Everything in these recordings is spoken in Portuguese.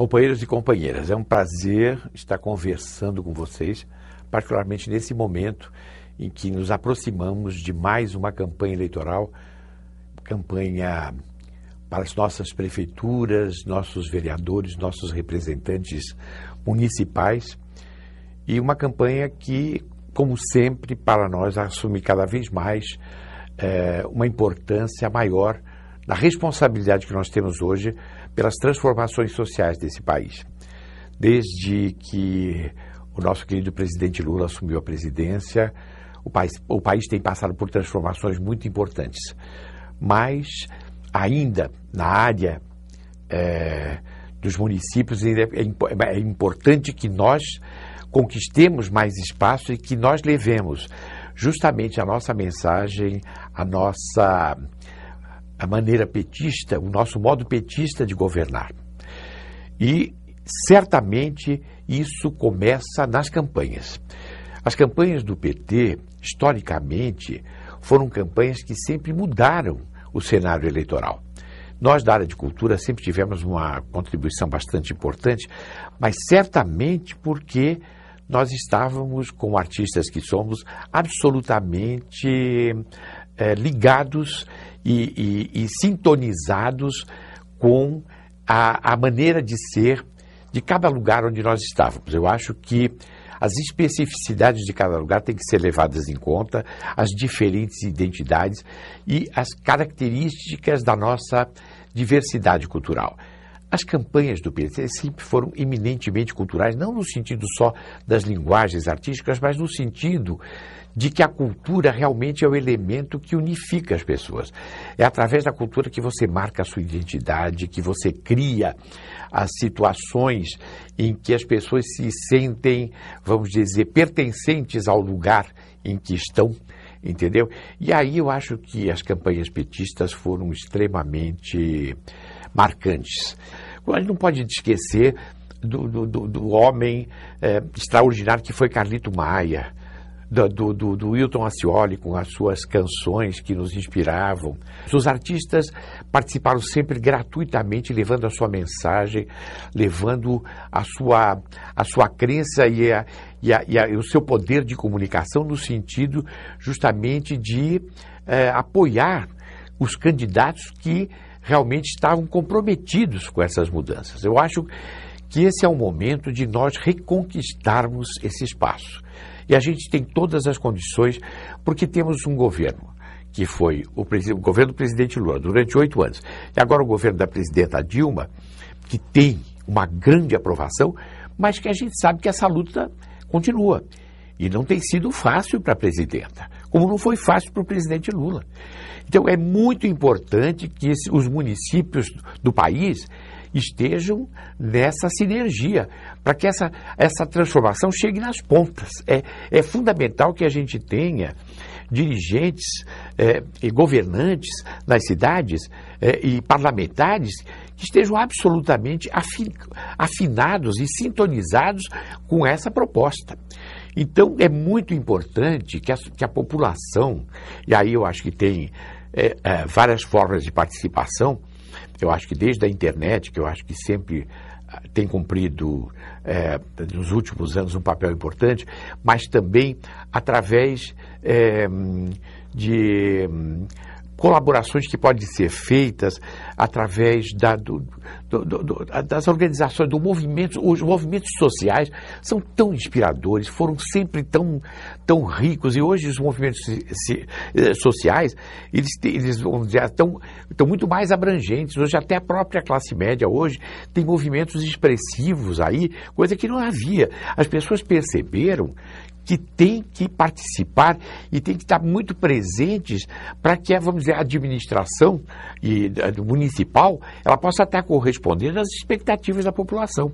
Companheiros e companheiras, é um prazer estar conversando com vocês, particularmente nesse momento em que nos aproximamos de mais uma campanha eleitoral, campanha para as nossas prefeituras, nossos vereadores, nossos representantes municipais e uma campanha que, como sempre, para nós assume cada vez mais é, uma importância maior na responsabilidade que nós temos hoje pelas transformações sociais desse país. Desde que o nosso querido presidente Lula assumiu a presidência, o país, o país tem passado por transformações muito importantes. Mas ainda na área é, dos municípios é, é importante que nós conquistemos mais espaço e que nós levemos justamente a nossa mensagem, a nossa a maneira petista, o nosso modo petista de governar. E certamente isso começa nas campanhas. As campanhas do PT, historicamente, foram campanhas que sempre mudaram o cenário eleitoral. Nós, da área de cultura, sempre tivemos uma contribuição bastante importante, mas certamente porque nós estávamos, como artistas que somos, absolutamente é, ligados e, e, e sintonizados com a, a maneira de ser de cada lugar onde nós estávamos. Eu acho que as especificidades de cada lugar têm que ser levadas em conta, as diferentes identidades e as características da nossa diversidade cultural. As campanhas do PT sempre foram eminentemente culturais, não no sentido só das linguagens artísticas, mas no sentido de que a cultura realmente é o elemento que unifica as pessoas. É através da cultura que você marca a sua identidade, que você cria as situações em que as pessoas se sentem, vamos dizer, pertencentes ao lugar em que estão entendeu? E aí eu acho que as campanhas petistas foram extremamente marcantes. A gente não pode esquecer do, do, do, do homem é, extraordinário que foi Carlito Maia, do, do, do, Wilton Ascioli com as suas canções que nos inspiravam. Os artistas participaram sempre gratuitamente, levando a sua mensagem, levando a sua, a sua crença e, a, e, a, e, a, e o seu poder de comunicação no sentido justamente de é, apoiar os candidatos que realmente estavam comprometidos com essas mudanças. Eu acho que esse é o momento de nós reconquistarmos esse espaço. E a gente tem todas as condições, porque temos um governo que foi o, o governo do presidente Lula durante oito anos, e agora o governo da presidenta Dilma, que tem uma grande aprovação, mas que a gente sabe que essa luta continua. E não tem sido fácil para a presidenta como não foi fácil para o presidente Lula. Então é muito importante que os municípios do país estejam nessa sinergia, para que essa, essa transformação chegue nas pontas. É, é fundamental que a gente tenha dirigentes é, e governantes nas cidades é, e parlamentares que estejam absolutamente afin, afinados e sintonizados com essa proposta. Então, é muito importante que a, que a população, e aí eu acho que tem é, é, várias formas de participação, eu acho que desde a internet, que eu acho que sempre ah, tem cumprido é, nos últimos anos um papel importante, mas também através é, de colaborações que podem ser feitas através da, do, do, do, das organizações, do movimento. Os movimentos sociais são tão inspiradores, foram sempre tão, tão ricos e hoje os movimentos eh, sociais eles, eles vão dizer, estão, estão muito mais abrangentes. Hoje até a própria classe média hoje tem movimentos expressivos aí, coisa que não havia. As pessoas perceberam que têm que participar e têm que estar muito presentes para que, vamos dizer, a administração e, eh, municipal ela possa estar correspondendo às expectativas da população.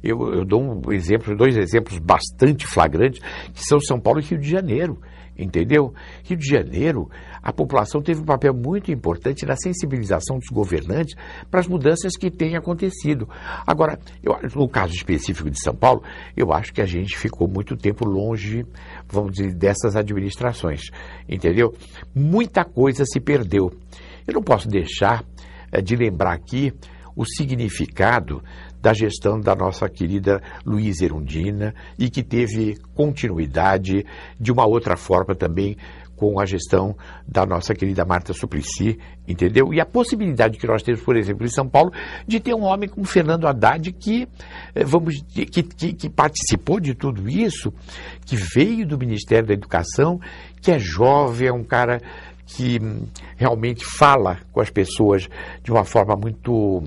Eu, eu dou um exemplo, dois exemplos bastante flagrantes, que são São Paulo e Rio de Janeiro. Entendeu? Rio de Janeiro, a população teve um papel muito importante na sensibilização dos governantes para as mudanças que têm acontecido. Agora, eu, no caso específico de São Paulo, eu acho que a gente ficou muito tempo longe, vamos dizer, dessas administrações. Entendeu? Muita coisa se perdeu. Eu não posso deixar eh, de lembrar aqui o significado da gestão da nossa querida Luiz Erundina e que teve continuidade de uma outra forma também com a gestão da nossa querida Marta Suplicy, entendeu? E a possibilidade que nós temos, por exemplo, em São Paulo, de ter um homem como Fernando Haddad que, eh, vamos, que, que, que participou de tudo isso, que veio do Ministério da Educação, que é jovem, é um cara que hum, realmente fala com as pessoas de uma forma muito,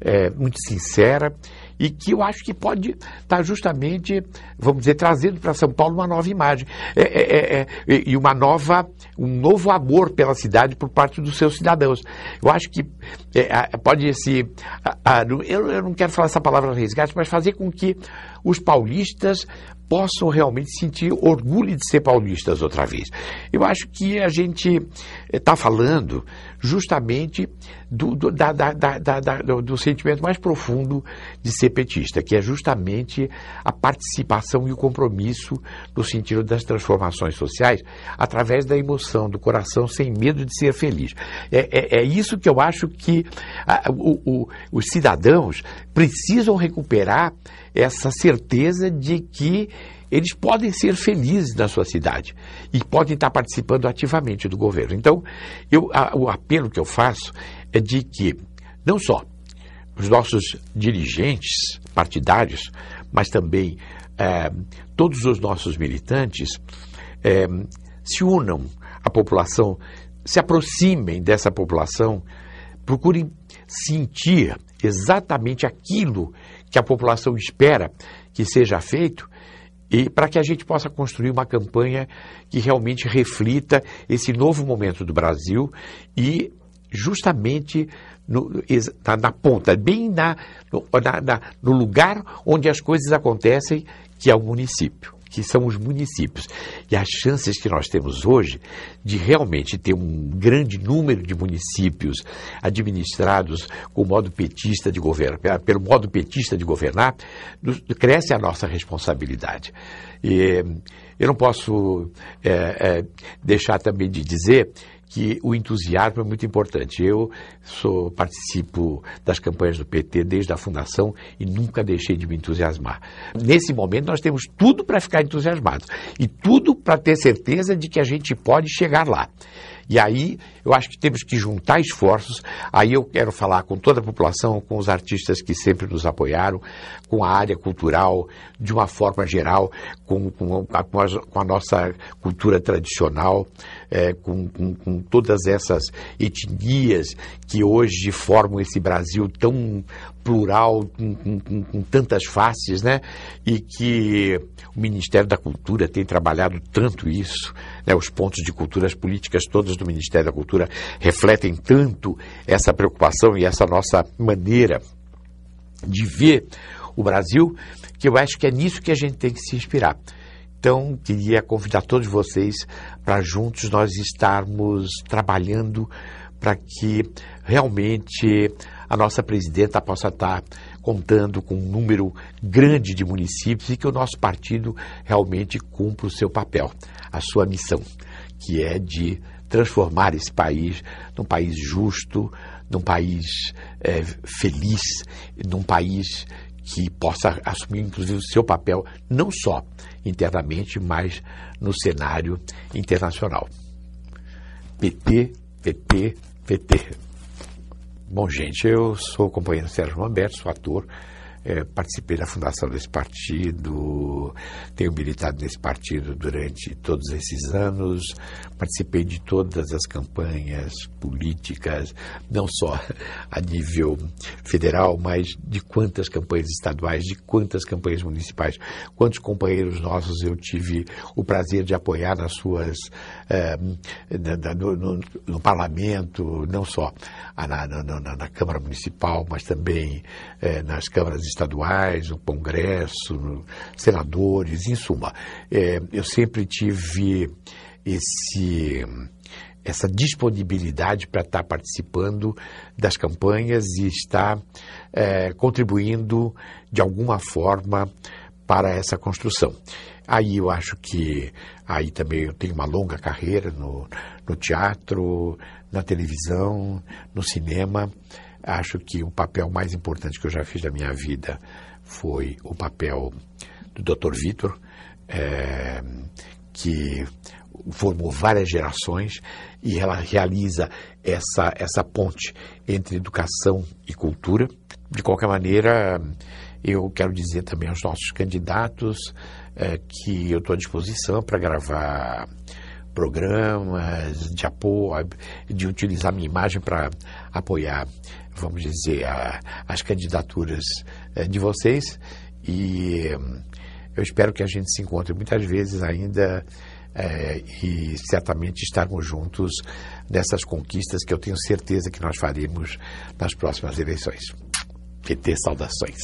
é, muito sincera e que eu acho que pode estar tá justamente, vamos dizer, trazendo para São Paulo uma nova imagem é, é, é, é e uma nova, um novo amor pela cidade por parte dos seus cidadãos. Eu acho que é, pode se, eu, eu não quero falar essa palavra resgate, mas fazer com que os paulistas possam realmente sentir orgulho de ser paulistas outra vez. Eu acho que a gente está eh, falando justamente do, do, da, da, da, do, sentimento mais profundo de ser petista, que é justamente a participação e o compromisso no sentido das transformações sociais, através da emoção, do coração, sem medo de ser feliz. É, é, é isso que eu acho que a, ah, o, o, os cidadãos precisam recuperar essa certeza de que eles podem ser felizes na sua cidade e podem estar participando ativamente do governo. Então, eu, a, o apelo que eu faço é de que não só os nossos dirigentes partidários, mas também é, todos os nossos militantes é, se unam à população, se aproximem dessa população, procurem sentir exatamente aquilo que a população espera que seja feito e para que a gente possa construir uma campanha que realmente reflita esse novo momento do Brasil e justamente no, na, na, ponta, bem na, no, na, na, no lugar onde as coisas acontecem, que é o município que são os municípios. E as chances que nós temos hoje de realmente ter um grande número de municípios administrados com modo petista de governo, ah, pelo modo petista de governar, cresce a nossa responsabilidade. E eu não posso é, é, deixar também de dizer que o entusiasmo é muito importante. Eu sou, participo das campanhas do PT desde a fundação e nunca deixei de me entusiasmar. Nesse momento, nós temos tudo para ficar entusiasmados e tudo para ter certeza de que a gente pode chegar lá. E aí, eu acho que temos que juntar esforços. Aí eu quero falar com toda a população, com os artistas que sempre nos apoiaram, com a área cultural, de uma forma geral, com, com, a, com, a, nossa cultura tradicional, é, com, com, com, todas essas etnias que hoje formam esse Brasil tão plural, com, tantas faces, né? E que o Ministério da Cultura tem trabalhado tanto isso, né? Os pontos de culturas políticas todas do Ministério da Cultura refletem tanto essa preocupação e essa nossa maneira de ver o Brasil, que eu acho que é nisso que a gente tem que se inspirar. Então, queria convidar todos vocês para juntos nós estarmos trabalhando para que realmente a nossa presidenta possa estar contando com um número grande de municípios e que o nosso partido realmente cumpra o seu papel, a sua missão, que é de transformar esse país num país justo, num país é, feliz, num país que possa assumir, inclusive, o seu papel, não só internamente, mas no cenário internacional. PT, PT, PT. Bom, gente, eu sou o companheiro Sérgio Lamberto, sou ator. É, participei da fundação desse partido, tenho militado nesse partido durante todos esses anos, participei de todas as campanhas políticas, não só a nível federal, mas de quantas campanhas estaduais, de quantas campanhas municipais, quantos companheiros nossos eu tive o prazer de apoiar nas suas é, no, no, no, parlamento, não só na, na, na, na Câmara Municipal, mas também é, nas câmaras estaduais, no Congresso, senadores, em suma. É, eu sempre tive esse essa disponibilidade para estar participando das campanhas e estar é, contribuindo de alguma forma para essa construção. Aí eu acho que aí também eu tenho uma longa carreira no, no teatro, na televisão, no cinema. Acho que o papel mais importante que eu já fiz da minha vida foi o papel do Dr. Vitor, é, que formou várias gerações e ela realiza essa, essa ponte entre educação e cultura. De qualquer maneira, eu quero dizer também aos nossos candidatos é, que eu estou à disposição para gravar programas de apoio, de utilizar minha imagem para apoiar vamos dizer, a, as candidaturas eh, de vocês e hum, eu espero que a gente se encontre muitas vezes ainda é, e certamente estarmos juntos nessas conquistas que eu tenho certeza que nós faremos nas próximas eleições. PT Saudações.